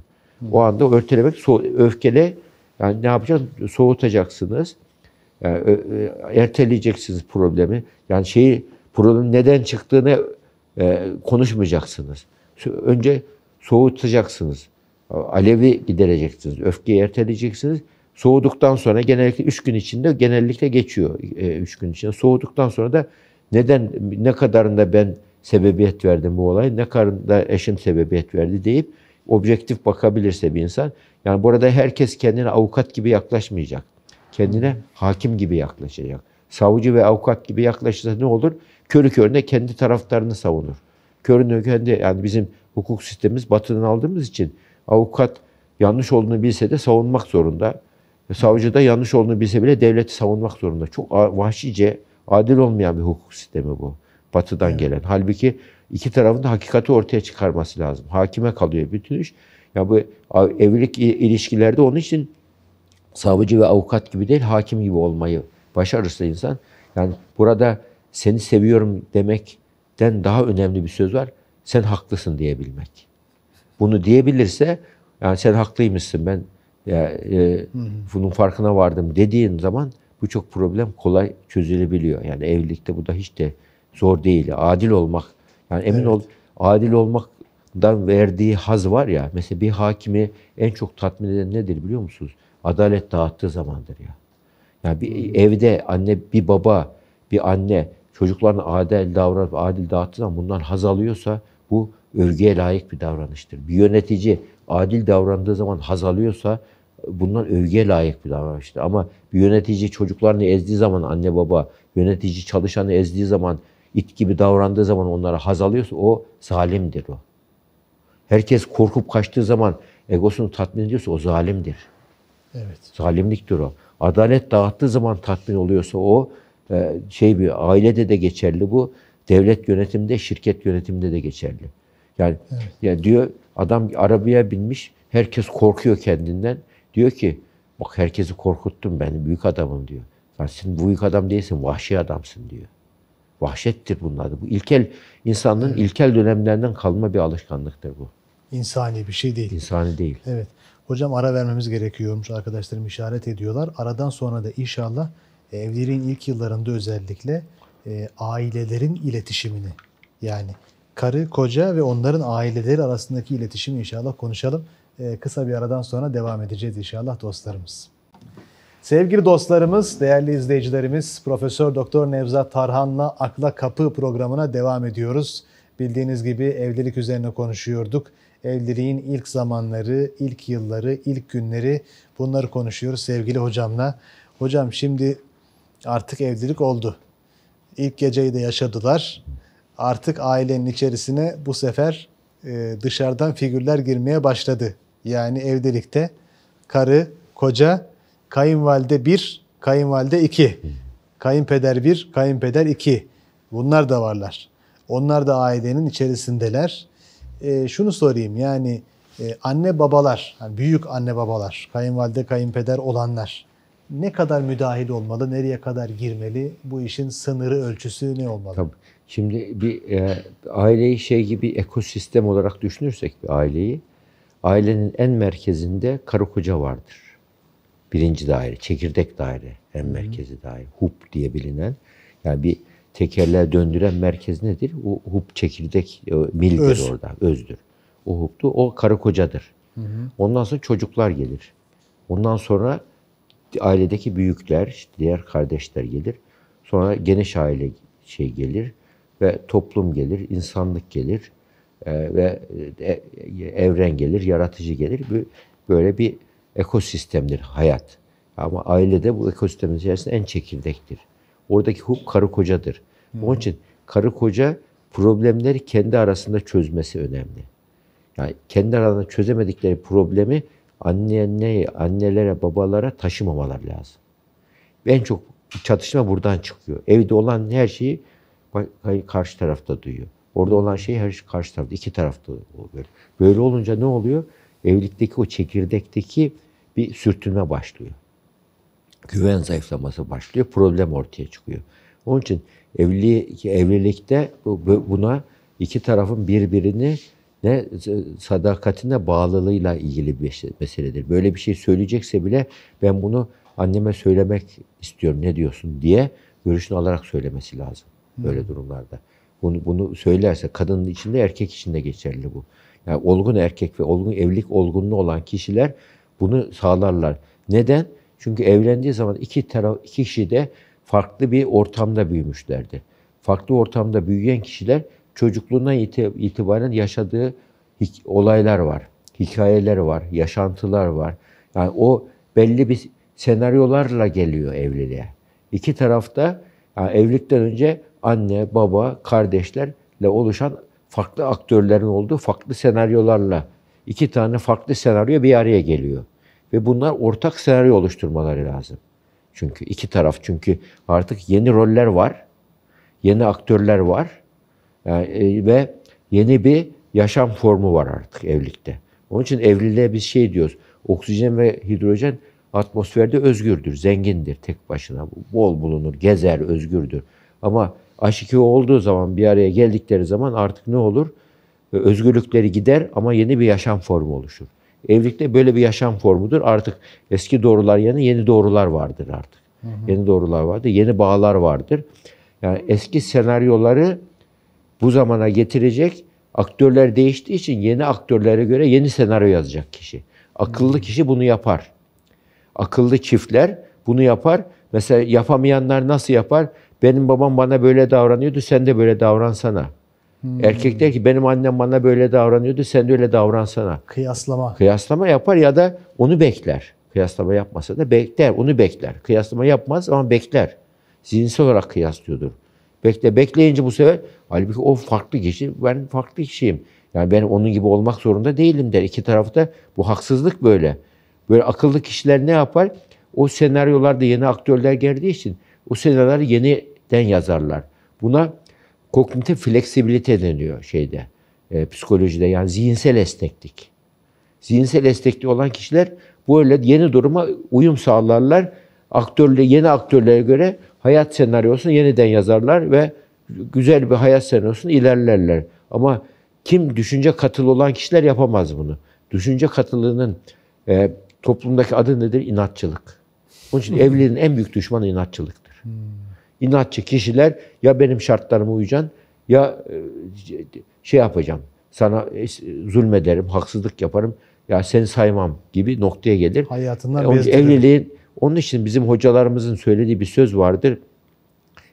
O anda ertelemek, so öfkele yani ne yapacaksın Soğutacaksınız. Yani, erteleyeceksiniz problemi. Yani şeyi problemin neden çıktığını e, konuşmayacaksınız. Önce soğutacaksınız. Alevi gidereceksiniz. Öfkeyi erteleyeceksiniz. Soğuduktan sonra genellikle 3 gün içinde genellikle geçiyor 3 e, gün içinde. Soğuduktan sonra da neden, ne kadarında ben sebebiyet verdim bu olay, ne kadarında eşim sebebiyet verdi deyip objektif bakabilirse bir insan. Yani burada herkes kendine avukat gibi yaklaşmayacak. Kendine hakim gibi yaklaşacak. Savcı ve avukat gibi yaklaşırsa ne olur? Körü körüne kendi taraftarını savunur. Körünü kendi, yani bizim hukuk sistemimiz Batı'nın aldığımız için avukat yanlış olduğunu bilse de savunmak zorunda. Savcı da yanlış olduğunu bilse bile devleti savunmak zorunda. Çok vahşice, Adil olmayan bir hukuk sistemi bu. Batıdan evet. gelen. Halbuki iki tarafın da hakikati ortaya çıkarması lazım. Hakime kalıyor bütün iş. Ya bu evlilik ilişkilerde onun için savcı ve avukat gibi değil, hakim gibi olmayı başarırsa insan. Yani burada seni seviyorum demekten daha önemli bir söz var. Sen haklısın diyebilmek. Bunu diyebilirse yani sen haklıymışsın ben ya, e, hı hı. bunun farkına vardım dediğin zaman bu çok problem kolay çözülebiliyor. Yani evlilikte bu da hiç de zor değil. Adil olmak, yani emin evet. ol adil olmaktan verdiği haz var ya, mesela bir hakimi en çok tatmin eden nedir biliyor musunuz? Adalet dağıttığı zamandır ya. Yani bir hmm. evde anne, bir baba, bir anne çocuklarına adil davranıp adil dağıttığı zaman bundan haz alıyorsa bu övgüye layık bir davranıştır. Bir yönetici adil davrandığı zaman haz alıyorsa bunlar övgüye layık bir davranıştır. Ama bir yönetici çocuklarını ezdiği zaman anne baba, yönetici çalışanı ezdiği zaman, it gibi davrandığı zaman onlara haz alıyorsa o zalimdir o. Herkes korkup kaçtığı zaman egosunu tatmin ediyorsa o zalimdir. Evet. Zalimliktir o. Adalet dağıttığı zaman tatmin oluyorsa o e, şey bir ailede de geçerli bu. Devlet yönetimde, şirket yönetiminde de geçerli. Yani, evet. yani diyor adam arabaya binmiş, herkes korkuyor kendinden. Diyor ki bak herkesi korkuttum ben büyük adamım diyor. Ben sen büyük adam değilsin vahşi adamsın diyor. Vahşettir bunlar. Bu ilkel insanlığın ilkel dönemlerinden kalma bir alışkanlıktır bu. İnsani bir şey değil. İnsani değil. Evet. Hocam ara vermemiz gerekiyormuş arkadaşlarım işaret ediyorlar. Aradan sonra da inşallah e, evliliğin ilk yıllarında özellikle e, ailelerin iletişimini yani karı, koca ve onların aileleri arasındaki iletişimi inşallah konuşalım. Ee, kısa bir aradan sonra devam edeceğiz inşallah dostlarımız. Sevgili dostlarımız, değerli izleyicilerimiz, Profesör Doktor Nevzat Tarhan'la Akla Kapı programına devam ediyoruz. Bildiğiniz gibi evlilik üzerine konuşuyorduk. Evliliğin ilk zamanları, ilk yılları, ilk günleri bunları konuşuyoruz sevgili hocamla. Hocam şimdi artık evlilik oldu. İlk geceyi de yaşadılar. Artık ailenin içerisine bu sefer e, dışarıdan figürler girmeye başladı. Yani evlilikte karı, koca, kayınvalide bir, kayınvalide iki, kayınpeder bir, kayınpeder iki. Bunlar da varlar. Onlar da ailenin içerisindeler. E, şunu sorayım yani e, anne babalar, yani büyük anne babalar, kayınvalide, kayınpeder olanlar ne kadar müdahil olmalı, nereye kadar girmeli, bu işin sınırı ölçüsü ne olmalı? Tabii. Şimdi bir e, aileyi şey gibi ekosistem olarak düşünürsek bir aileyi, ailenin en merkezinde karı koca vardır. Birinci daire, çekirdek daire, en merkezi daire. Hub diye bilinen, yani bir tekerleğe döndüren merkez nedir? O hub çekirdek, e, mildir Öz. orada, özdür. O huptu, o karı kocadır. Hı hı. Ondan sonra çocuklar gelir. Ondan sonra ailedeki büyükler, işte diğer kardeşler gelir. Sonra geniş aile şey gelir ve toplum gelir, insanlık gelir. Ee, ve e, e, evren gelir, yaratıcı gelir. Böyle bir ekosistemdir hayat. Ama ailede bu ekosistemin içerisinde en çekirdektir. Oradaki hukuk karı kocadır. Hmm. Onun için karı koca problemleri kendi arasında çözmesi önemli. Yani kendi aralarında çözemedikleri problemi anneye, annelere, babalara taşımamalar lazım. En çok çatışma buradan çıkıyor. Evde olan her şeyi karşı tarafta duyuyor. Orada olan şey her şey karşı tarafta, iki tarafta oluyor. Böyle olunca ne oluyor? Evlilikteki o çekirdekteki bir sürtünme başlıyor. Güven zayıflaması başlıyor, problem ortaya çıkıyor. Onun için evliliği, evlilikte buna iki tarafın birbirini ne sadakatine bağlılığıyla ilgili bir şey, meseledir. Böyle bir şey söyleyecekse bile ben bunu anneme söylemek istiyorum ne diyorsun diye görüşünü alarak söylemesi lazım böyle durumlarda. Bunu, bunu söylerse kadının içinde erkek içinde geçerli bu. Yani olgun erkek ve olgun evlilik olgunluğu olan kişiler bunu sağlarlar. Neden? Çünkü evlendiği zaman iki taraf iki kişi de farklı bir ortamda büyümüşlerdir. Farklı ortamda büyüyen kişiler çocukluğundan itibaren yaşadığı olaylar var, hikayeler var, yaşantılar var. Yani o belli bir senaryolarla geliyor evliliğe. İki tarafta yani evlilikten önce anne, baba, kardeşlerle oluşan farklı aktörlerin olduğu farklı senaryolarla iki tane farklı senaryo bir araya geliyor. Ve bunlar ortak senaryo oluşturmaları lazım. Çünkü iki taraf çünkü artık yeni roller var. Yeni aktörler var. Yani, e, ve yeni bir yaşam formu var artık evlilikte. Onun için evliliğe biz şey diyoruz. Oksijen ve hidrojen atmosferde özgürdür, zengindir tek başına. Bol bulunur, gezer, özgürdür. Ama H2O olduğu zaman bir araya geldikleri zaman artık ne olur? E, özgürlükleri gider ama yeni bir yaşam formu oluşur. Evlilikte böyle bir yaşam formudur. Artık eski doğrular yerine yeni doğrular vardır artık. Hı hı. Yeni doğrular vardır, yeni bağlar vardır. Yani eski senaryoları bu zamana getirecek aktörler değiştiği için yeni aktörlere göre yeni senaryo yazacak kişi. Akıllı hı. kişi bunu yapar. Akıllı çiftler bunu yapar. Mesela yapamayanlar nasıl yapar? Benim babam bana böyle davranıyordu, sen de böyle davransana. Hmm. Erkek der ki benim annem bana böyle davranıyordu, sen de öyle davransana. Kıyaslama. Kıyaslama yapar ya da onu bekler. Kıyaslama yapmasa da bekler, onu bekler. Kıyaslama yapmaz ama bekler. Zihinsel olarak kıyaslıyordur. Bekle, bekleyince bu sefer halbuki o farklı kişi, ben farklı kişiyim. Yani ben onun gibi olmak zorunda değilim der. İki da bu haksızlık böyle. Böyle akıllı kişiler ne yapar? O senaryolarda yeni aktörler geldiği için o senaryoları yeni den yazarlar. Buna kognitif fleksibilite deniyor şeyde, e, psikolojide yani zihinsel esneklik. Zihinsel esnekli olan kişiler böyle yeni duruma uyum sağlarlar. Aktörle yeni aktörlere göre hayat senaryosunu yeniden yazarlar ve güzel bir hayat senaryosunu ilerlerler. Ama kim düşünce katılı olan kişiler yapamaz bunu. Düşünce katılığının e, toplumdaki adı nedir? İnatçılık. Onun için evliliğin en büyük düşmanı inatçılıktır. Hmm inatçı kişiler ya benim şartlarıma uyacaksın ya e, şey yapacağım. Sana zulmederim, haksızlık yaparım. Ya seni saymam gibi noktaya gelir. Hayatından e, onun, evliliğin onun için bizim hocalarımızın söylediği bir söz vardır.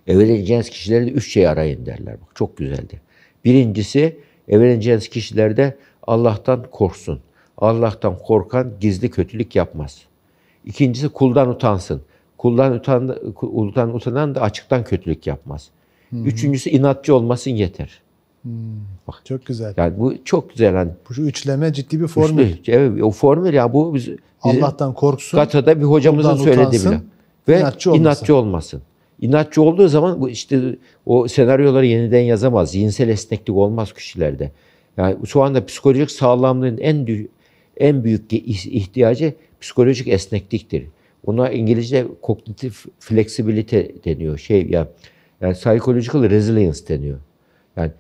Evleneceğiniz kişilerde üç şey arayın derler. Bak çok güzeldi. Birincisi evleneceğiniz kişilerde Allah'tan korksun. Allah'tan korkan gizli kötülük yapmaz. İkincisi kuldan utansın. Kuldan, utan, kuldan utanan da açıktan kötülük yapmaz. Hı-hı. Hmm. Üçüncüsü inatçı olmasın yeter. Hmm. Bak, çok güzel. Yani bu çok güzel. Yani, bu şu üçleme ciddi bir formül. Üçlü, evet, o formül ya bu biz, Allah'tan korksun. Kata'da bir hocamızın söyledi bile. Ve inatçı olmasın. inatçı olmasın. İnatçı olduğu zaman işte o senaryoları yeniden yazamaz. Zihinsel esneklik olmaz kişilerde. Yani şu anda psikolojik sağlamlığın en en büyük ihtiyacı psikolojik esnekliktir. Ona İngilizce kognitif flexibility deniyor. Şey ya yani, yani psychological resilience deniyor. Yani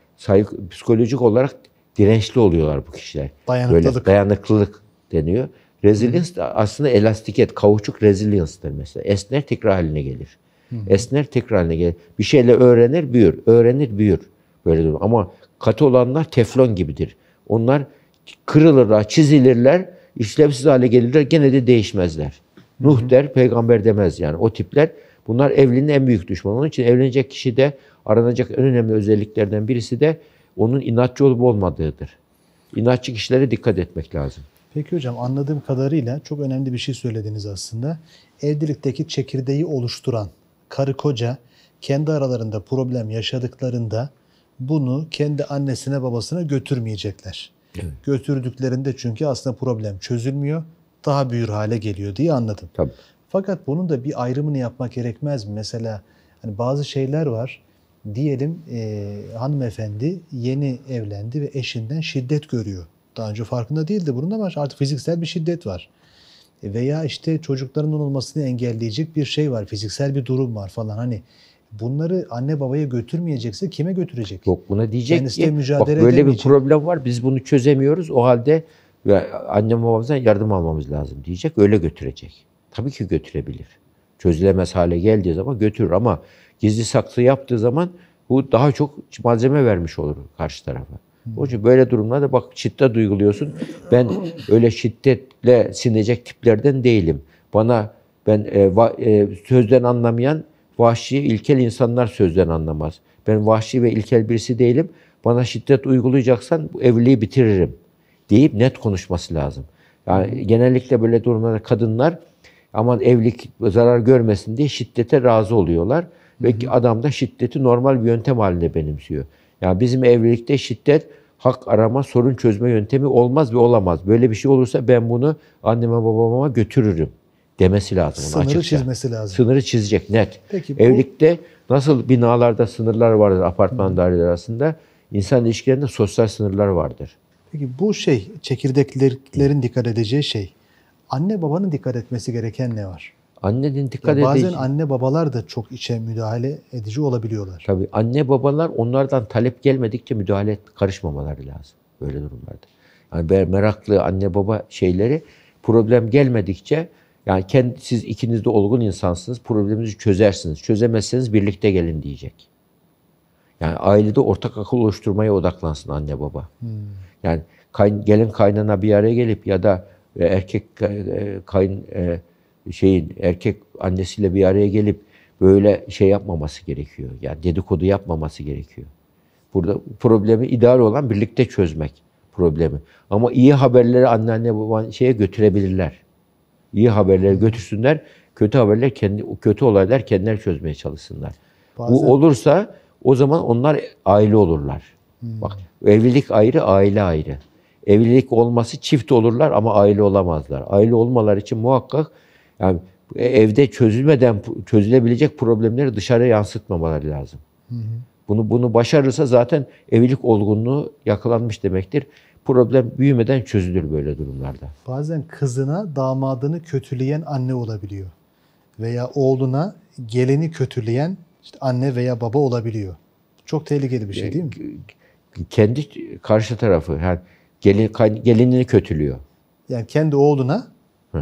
psikolojik olarak dirençli oluyorlar bu kişiler. Dayanıklılık. Böyle dayanıklılık deniyor. Resilience de aslında elastiket, kauçuk resilience'dır mesela. Esner tekrar haline gelir. Hı. Esner tekrar haline gelir. Bir şeyle öğrenir, büyür. Öğrenir, büyür. Böyle durum. Ama katı olanlar teflon gibidir. Onlar kırılırlar, çizilirler, işlevsiz hale gelirler, gene de değişmezler. Nuh der, peygamber demez yani. O tipler bunlar evliliğin en büyük düşmanı. Onun için evlenecek kişi de aranacak en önemli özelliklerden birisi de onun inatçı olup olmadığıdır. İnatçı kişilere dikkat etmek lazım. Peki hocam anladığım kadarıyla çok önemli bir şey söylediniz aslında. Evlilikteki çekirdeği oluşturan karı koca kendi aralarında problem yaşadıklarında bunu kendi annesine babasına götürmeyecekler. Evet. Götürdüklerinde çünkü aslında problem çözülmüyor daha büyür hale geliyor diye anladım. Tabii. Fakat bunun da bir ayrımını yapmak gerekmez mi? Mesela hani bazı şeyler var. Diyelim e, hanımefendi yeni evlendi ve eşinden şiddet görüyor. Daha önce farkında değildi bunun ama artık fiziksel bir şiddet var. E veya işte çocuklarının olmasını engelleyecek bir şey var, fiziksel bir durum var falan. Hani bunları anne babaya götürmeyecekse kime götürecek? Yok buna diyecek Kendisi ki bak böyle bir problem var biz bunu çözemiyoruz. O halde ve annem babamızdan yardım almamız lazım diyecek. Öyle götürecek. Tabii ki götürebilir. Çözülemez hale geldiği zaman götürür ama gizli saklı yaptığı zaman bu daha çok malzeme vermiş olur karşı tarafa. Hmm. Onun için böyle durumlarda bak şiddet uyguluyorsun. Ben öyle şiddetle sinecek tiplerden değilim. Bana ben e, va, e, sözden anlamayan vahşi, ilkel insanlar sözden anlamaz. Ben vahşi ve ilkel birisi değilim. Bana şiddet uygulayacaksan evliliği bitiririm.'' deyip net konuşması lazım. Yani genellikle böyle durumlarda kadınlar aman evlilik zarar görmesin diye şiddete razı oluyorlar. Ve adam da şiddeti normal bir yöntem haline benimsiyor. Yani bizim evlilikte şiddet hak arama, sorun çözme yöntemi olmaz ve olamaz. Böyle bir şey olursa ben bunu anneme babama götürürüm demesi lazım. Sınırı açıkça. çizmesi lazım. Sınırı çizecek net. Peki, bu... Evlilikte nasıl binalarda sınırlar vardır apartman daireleri arasında, insan ilişkilerinde sosyal sınırlar vardır. Peki bu şey çekirdeklerin dikkat edeceği şey. Anne babanın dikkat etmesi gereken ne var? Annenin dikkat edeceği... Bazen anne babalar da çok içe müdahale edici olabiliyorlar. Tabii anne babalar onlardan talep gelmedikçe müdahale et karışmamaları lazım böyle durumlarda. Yani meraklı anne baba şeyleri problem gelmedikçe yani kendi, siz ikiniz de olgun insansınız. Probleminizi çözersiniz. Çözemezseniz birlikte gelin diyecek. Yani ailede ortak akıl oluşturmaya odaklansın anne baba. Hmm. Yani kay, gelin kaynana bir araya gelip ya da e, erkek e, kayın e, şeyin erkek annesiyle bir araya gelip böyle şey yapmaması gerekiyor. Yani dedikodu yapmaması gerekiyor. Burada problemi idare olan birlikte çözmek problemi. Ama iyi haberleri anneanne baban şeye götürebilirler. İyi haberleri götürsünler. Kötü haberler kendi kötü olaylar kendileri çözmeye çalışsınlar. Bazen... Bu olursa o zaman onlar aile olurlar. Hmm. Bak evlilik ayrı, aile ayrı. Evlilik olması çift olurlar ama aile olamazlar. Aile olmalar için muhakkak yani e, evde çözülmeden çözülebilecek problemleri dışarı yansıtmamaları lazım. Hı Bunu bunu başarırsa zaten evlilik olgunluğu yakalanmış demektir. Problem büyümeden çözülür böyle durumlarda. Bazen kızına damadını kötüleyen anne olabiliyor veya oğluna geleni kötüleyen işte anne veya baba olabiliyor. Çok tehlikeli bir şey e, değil mi? kendi karşı tarafı yani gelin, gelinini kötülüyor. Yani kendi oğluna e,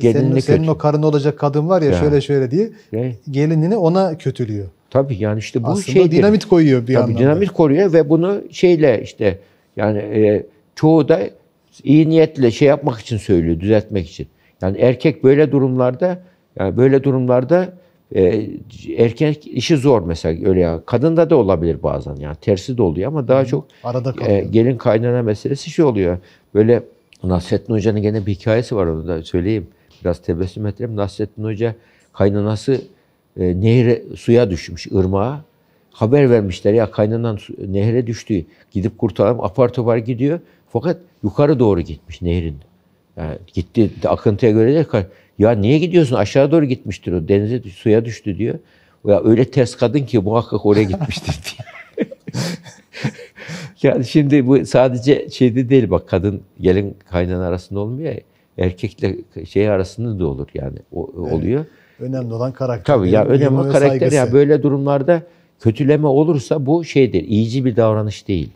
Gelinini senin, senin o karın olacak kadın var ya, ya. şöyle şöyle diye ne? gelinini ona kötülüyor. Tabii yani işte bu Aslında dinamit koyuyor bir Tabii anlamda. dinamit koruyor ve bunu şeyle işte yani e, çoğu da iyi niyetle şey yapmak için söylüyor, düzeltmek için. Yani erkek böyle durumlarda yani böyle durumlarda e, erkek işi zor mesela öyle ya. Kadında da olabilir bazen yani tersi de oluyor ama daha çok arada E, gelin kaynana meselesi şey oluyor. Böyle Nasrettin Hoca'nın gene bir hikayesi var onu da söyleyeyim. Biraz tebessüm ettireyim. Nasrettin Hoca kaynanası e, nehre suya düşmüş ırmağa. Haber vermişler ya kaynanan su, nehre düştü. Gidip kurtaralım. Apar topar gidiyor. Fakat yukarı doğru gitmiş nehrin. Yani gitti akıntıya göre de ya niye gidiyorsun? Aşağı doğru gitmiştir o. Denize suya düştü diyor. Ya öyle ters kadın ki muhakkak oraya gitmiştir diyor. yani şimdi bu sadece şeyde değil bak kadın gelin kaynan arasında olmuyor ya. Erkekle şey arasında da olur yani o, evet. oluyor. Önemli olan karakter. Tabii ya önemli karakter ya böyle durumlarda kötüleme olursa bu şeydir. İyici bir davranış değil.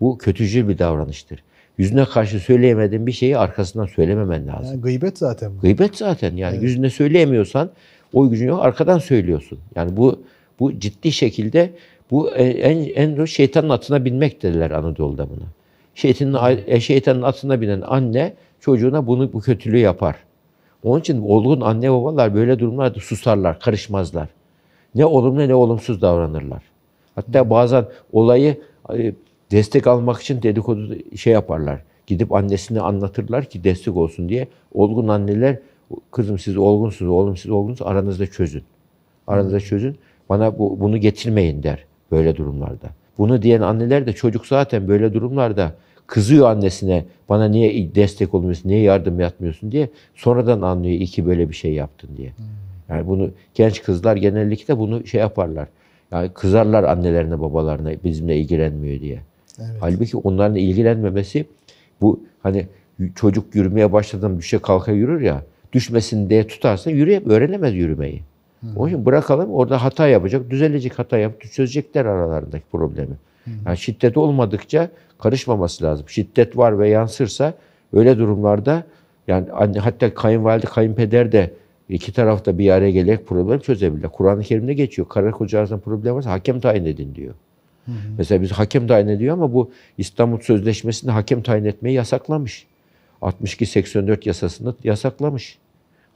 Bu kötücül bir davranıştır yüzüne karşı söyleyemediğin bir şeyi arkasından söylememen lazım. Yani gıybet zaten bu. Gıybet zaten yani evet. yüzüne söyleyemiyorsan o gücün yok arkadan söylüyorsun. Yani bu bu ciddi şekilde bu en en şeytanın atına binmek dediler Anadolu'da buna. Şeytanın e, şeytanın atına binen anne çocuğuna bunu bu kötülüğü yapar. Onun için olgun anne babalar böyle durumlarda susarlar, karışmazlar. Ne olumlu ne olumsuz davranırlar. Hatta bazen olayı e, destek almak için dedikodu şey yaparlar. Gidip annesine anlatırlar ki destek olsun diye. Olgun anneler kızım siz olgunsunuz, oğlum siz olgunsunuz aranızda çözün. Aranızda hmm. çözün. Bana bu, bunu getirmeyin der böyle durumlarda. Bunu diyen anneler de çocuk zaten böyle durumlarda kızıyor annesine bana niye destek olmuyorsun, niye yardım yapmıyorsun diye sonradan anlıyor iki böyle bir şey yaptın diye. Hmm. Yani bunu genç kızlar genellikle bunu şey yaparlar. Yani kızarlar annelerine babalarına bizimle ilgilenmiyor diye. Evet. Halbuki onların ilgilenmemesi bu hani çocuk yürümeye başladan düşe kalka yürür ya düşmesin diye tutarsa yürüyem öğrenemez yürümeyi. Hı. Onun için bırakalım orada hata yapacak, düzelecek hata yapıp çözecekler aralarındaki problemi. Hı. Yani şiddet olmadıkça karışmaması lazım. Şiddet var ve yansırsa öyle durumlarda yani anne, hatta kayınvalide, kayınpeder de iki tarafta bir araya gelerek problem çözebilir. Kur'an-ı Kerim'de geçiyor. Karar koca arasında problem varsa hakem tayin edin diyor. Hı hı. Mesela biz hakem tayin ediyor ama bu İstanbul Sözleşmesi'nde hakem tayin etmeyi yasaklamış. 62-84 yasasında yasaklamış.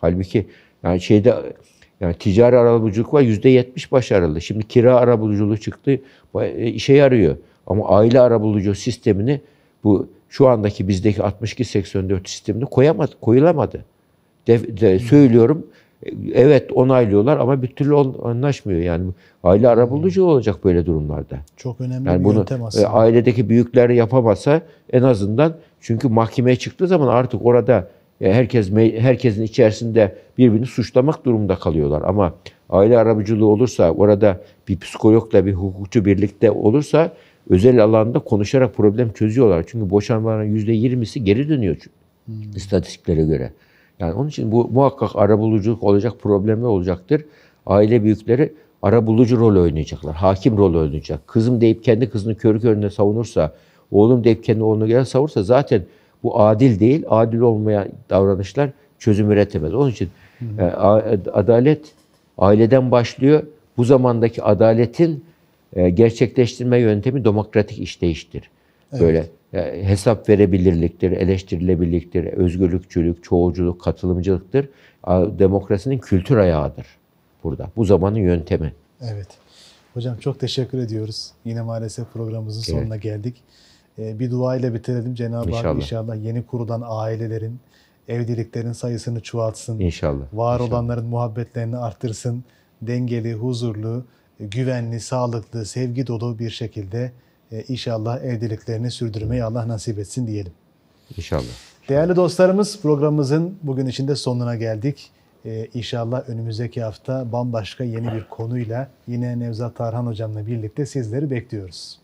Halbuki yani şeyde yani ticari arabuluculuk var yüzde yetmiş başarılı. Şimdi kira arabuluculuğu çıktı e, işe yarıyor. Ama aile arabulucu sistemini bu şu andaki bizdeki 62-84 sistemini koyamadı, koyulamadı. De, de, söylüyorum Evet onaylıyorlar ama bir türlü anlaşmıyor. Yani aile arabulucu olacak böyle durumlarda. Çok önemli yani bir bunu, yöntem e, aslında. Ailedeki büyükler yapamasa en azından çünkü mahkemeye çıktığı zaman artık orada e, herkes herkesin içerisinde birbirini suçlamak durumunda kalıyorlar. Ama aile arabuluculuğu olursa orada bir psikologla bir hukukçu birlikte olursa özel alanda konuşarak problem çözüyorlar. Çünkü boşanmaların %20'si geri dönüyor çünkü. Hmm. istatistiklere göre. Yani onun için bu muhakkak arabuluculuk olacak, problemler olacaktır. Aile büyükleri arabulucu rol oynayacaklar, hakim rol oynayacak. Kızım deyip kendi kızını körü körüne savunursa, oğlum deyip kendi oğlunu gelen savursa zaten bu adil değil, adil olmayan davranışlar çözüm üretemez. Onun için hı e, hı. adalet aileden başlıyor. Bu zamandaki adaletin e, gerçekleştirme yöntemi demokratik işleyiştir. Böyle yani e, hesap verebilirliktir, eleştirilebilirliktir, özgürlükçülük, çoğulculuk, katılımcılıktır. Demokrasinin kültür ayağıdır burada. Bu zamanın yöntemi. Evet. Hocam çok teşekkür ediyoruz. Yine maalesef programımızın evet. sonuna geldik. E, bir dua ile bitirelim. Cenab-ı Hak inşallah yeni kurulan ailelerin, evliliklerin sayısını çoğaltsın. İnşallah. Var inşallah. olanların muhabbetlerini arttırsın. Dengeli, huzurlu, güvenli, sağlıklı, sevgi dolu bir şekilde e, inşallah evliliklerini sürdürmeyi Allah nasip etsin diyelim. İnşallah. Değerli dostlarımız programımızın bugün içinde sonuna geldik. E, inşallah önümüzdeki hafta bambaşka yeni bir konuyla yine Nevzat Tarhan hocamla birlikte sizleri bekliyoruz.